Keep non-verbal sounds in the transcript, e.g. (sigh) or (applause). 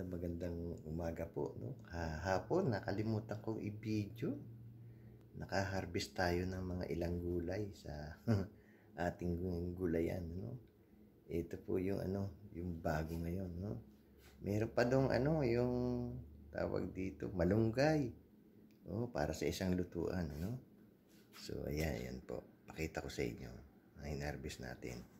Magandang magandang umaga po. No? Hapon, nakalimutan kong i-video. Nakaharvest tayo ng mga ilang gulay sa (laughs) ating gulayan. No? Ito po yung ano, yung bago ngayon. No? Meron pa dong ano, yung tawag dito, malunggay. no? Oh, para sa isang lutuan. No? So, ayan, ayan po. Pakita ko sa inyo ang harvest natin.